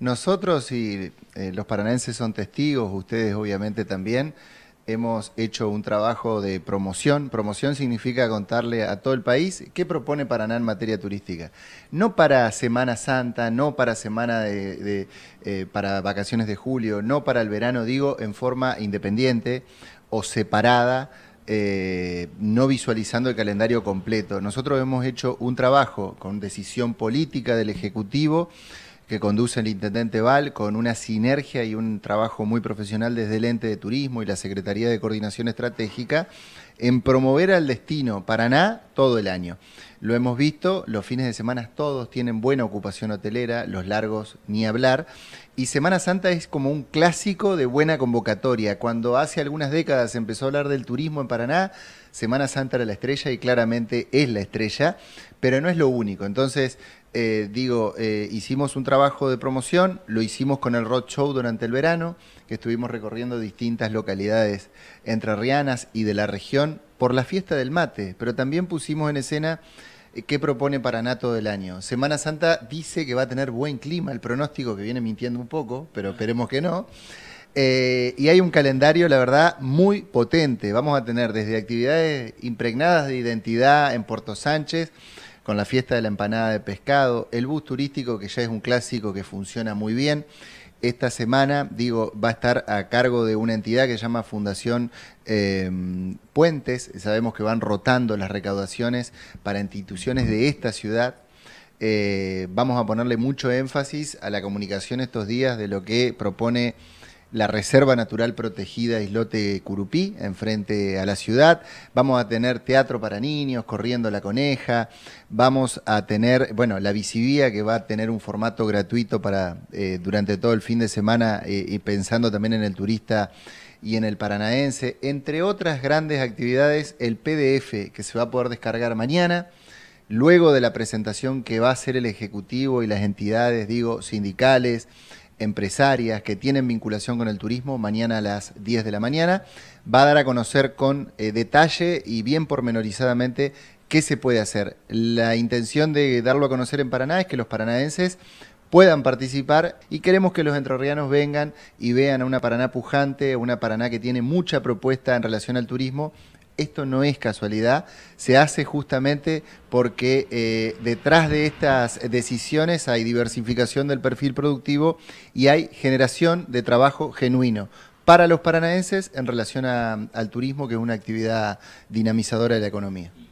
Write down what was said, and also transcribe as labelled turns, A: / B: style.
A: Nosotros y eh, los paranenses son testigos, ustedes obviamente también, hemos hecho un trabajo de promoción. Promoción significa contarle a todo el país qué propone Paraná en materia turística. No para Semana Santa, no para semana de, eh, para vacaciones de julio, no para el verano, digo, en forma independiente o separada. Eh, no visualizando el calendario completo. Nosotros hemos hecho un trabajo con decisión política del Ejecutivo que conduce el intendente Val con una sinergia y un trabajo muy profesional desde el ente de turismo y la Secretaría de Coordinación Estratégica en promover al destino Paraná todo el año. Lo hemos visto, los fines de semana todos tienen buena ocupación hotelera, los largos ni hablar. Y Semana Santa es como un clásico de buena convocatoria. Cuando hace algunas décadas empezó a hablar del turismo en Paraná, Semana Santa era la estrella y claramente es la estrella, pero no es lo único. Entonces, eh, digo, eh, hicimos un trabajo de promoción, lo hicimos con el Road Show durante el verano, que estuvimos recorriendo distintas localidades entre Rianas y de la región por la fiesta del mate, pero también pusimos en escena eh, qué propone para Nato del año. Semana Santa dice que va a tener buen clima, el pronóstico que viene mintiendo un poco, pero esperemos que no. Eh, y hay un calendario, la verdad, muy potente. Vamos a tener desde actividades impregnadas de identidad en Puerto Sánchez, con la fiesta de la empanada de pescado, el bus turístico, que ya es un clásico que funciona muy bien, esta semana, digo, va a estar a cargo de una entidad que se llama Fundación em, Puentes. Sabemos que van rotando las recaudaciones para instituciones de esta ciudad. Eh, vamos a ponerle mucho énfasis a la comunicación estos días de lo que propone la Reserva Natural Protegida Islote Curupí, enfrente a la ciudad. Vamos a tener teatro para niños, corriendo la coneja. Vamos a tener, bueno, la Visivía que va a tener un formato gratuito para eh, durante todo el fin de semana eh, y pensando también en el turista y en el Paranaense. Entre otras grandes actividades, el PDF que se va a poder descargar mañana. Luego de la presentación que va a hacer el Ejecutivo y las entidades, digo, sindicales, empresarias que tienen vinculación con el turismo, mañana a las 10 de la mañana. Va a dar a conocer con eh, detalle y bien pormenorizadamente qué se puede hacer. La intención de darlo a conocer en Paraná es que los paranaenses puedan participar y queremos que los entrerrianos vengan y vean a una Paraná pujante, una Paraná que tiene mucha propuesta en relación al turismo esto no es casualidad, se hace justamente porque eh, detrás de estas decisiones hay diversificación del perfil productivo y hay generación de trabajo genuino para los paranaenses en relación al turismo, que es una actividad dinamizadora de la economía.